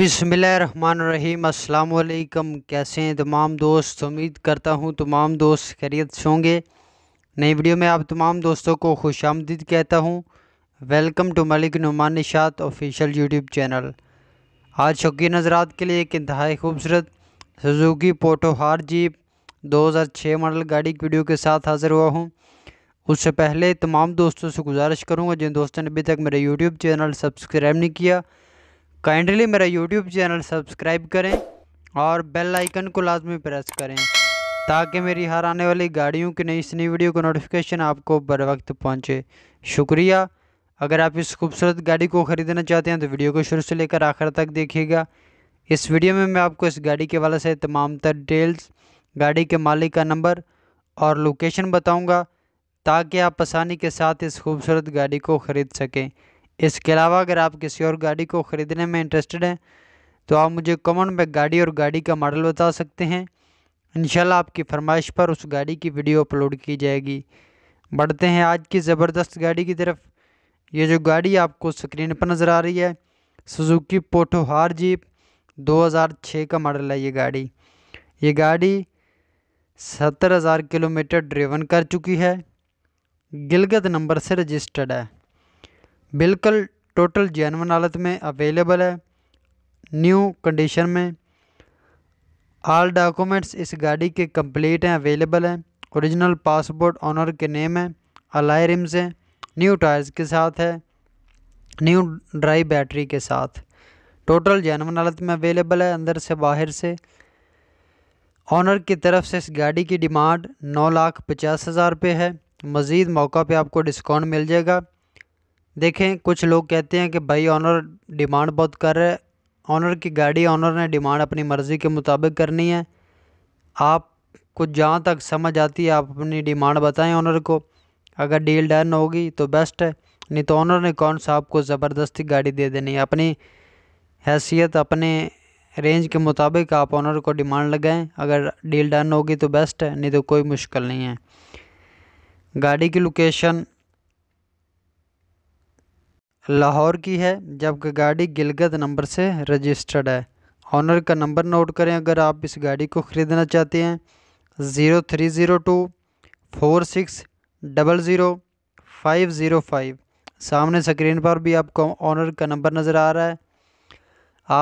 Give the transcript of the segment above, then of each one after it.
बिसमीम अल्लाम कैसे हैं तमाम दोस्त उम्मीद करता हूँ तमाम दोस्त खैरियत से होंगे नई वीडियो में आप तमाम दोस्तों को खुश आमदीद कहता हूँ welcome to Malik Numan Nishat official YouTube channel आज शौकीन नजरात के लिए एक इंतहाई खूबसूरत पोटो पोटोहार जीप 2006 मॉडल गाड़ी की वीडियो के साथ हाज़िर हुआ हूँ उससे पहले तमाम दोस्तों से गुजारिश करूँगा जिन दोस्तों ने अभी तक मेरे यूट्यूब चैनल सब्सक्राइब नहीं किया काइंडली मेरा यूट्यूब चैनल सब्सक्राइब करें और बेल आइकन को लाजमी प्रेस करें ताकि मेरी हर आने वाली गाड़ियों की नई नई वीडियो का नोटिफिकेशन आपको बर वक्त पहुँचे शुक्रिया अगर आप इस खूबसूरत गाड़ी को ख़रीदना चाहते हैं तो वीडियो को शुरू से लेकर आखिर तक देखिएगा इस वीडियो में मैं आपको इस गाड़ी के वाले से तमाम तर डिटेल्स गाड़ी के मालिक का नंबर और लोकेशन बताऊँगा ताकि आप आसानी के साथ इस खूबसूरत गाड़ी को ख़रीद सकें इसके अलावा अगर आप किसी और गाड़ी को ख़रीदने में इंटरेस्टेड हैं तो आप मुझे कमेंट में गाड़ी और गाड़ी का मॉडल बता सकते हैं इन आपकी फरमाइश पर उस गाड़ी की वीडियो अपलोड की जाएगी बढ़ते हैं आज की ज़बरदस्त गाड़ी की तरफ ये जो गाड़ी आपको स्क्रीन पर नज़र आ रही है सुजुकी पोटो हार जीप 2006 का मॉडल है ये गाड़ी ये गाड़ी सत्तर हज़ार किलोमीटर ड्रिवन कर चुकी है गिलगत नंबर से रजिस्टर्ड है बिल्कुल टोटल जैनवन हालत में अवेलेबल है न्यू कंडीशन में आल डॉक्यूमेंट्स इस गाड़ी के कंप्लीट हैं अवेलेबल हैं ओरिजिनल पासपोर्ट ऑनर के नेम है अलाई रिम्स हैं न्यू टायर्स के साथ है न्यू ड्राई बैटरी के साथ टोटल जैनवन हालत में अवेलेबल है अंदर से बाहर से ऑनर की तरफ से इस गाड़ी की डिमांड नौ लाख पचास हज़ार रुपये है मज़ीद मौका पर आपको डिस्काउंट मिल जाएगा देखें कुछ लोग कहते हैं कि भाई ऑनर डिमांड बहुत कर रहे ऑनर की गाड़ी ऑनर ने डिमांड अपनी मर्ज़ी के मुताबिक करनी है आप कुछ जहाँ तक समझ आती है आप अपनी डिमांड बताएं ऑनर को अगर डील डन होगी तो बेस्ट है नहीं तो ऑनर ने कौन सा आपको ज़बरदस्ती गाड़ी दे देनी है अपनी हैसियत अपने रेंज के मुताबिक आप ऑनर को डिमांड लगाएं अगर डील डन होगी तो बेस्ट है नहीं तो कोई मुश्किल नहीं है गाड़ी की लोकेशन लाहौर की है जबकि गाड़ी गिलगत नंबर से रजिस्टर्ड है ऑनर का नंबर नोट करें अगर आप इस गाड़ी को ख़रीदना चाहते हैं zero three zero two four six double zero five zero five सामने स्क्रीन पर भी आपको ऑनर का नंबर नज़र आ रहा है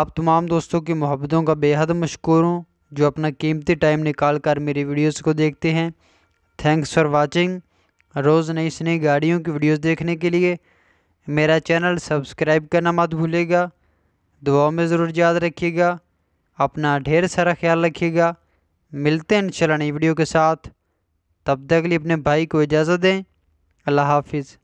आप तमाम दोस्तों की मोहब्बतों का बेहद मशहूर हूँ जो अपना कीमती टाइम निकाल कर मेरी वीडियोज़ को देखते हैं थैंक्स फॉर वॉचिंग रोज़ नई नई गाड़ियों की वीडियोज़ देखने के लिए मेरा चैनल सब्सक्राइब करना मत भूलेगा दुआओं में ज़रूर याद रखिएगा अपना ढेर सारा ख्याल रखिएगा मिलते हैं इंशाल्लाह नई वीडियो के साथ तब तक के लिए अपने भाई को इजाज़त दें अल्लाह हाफिज़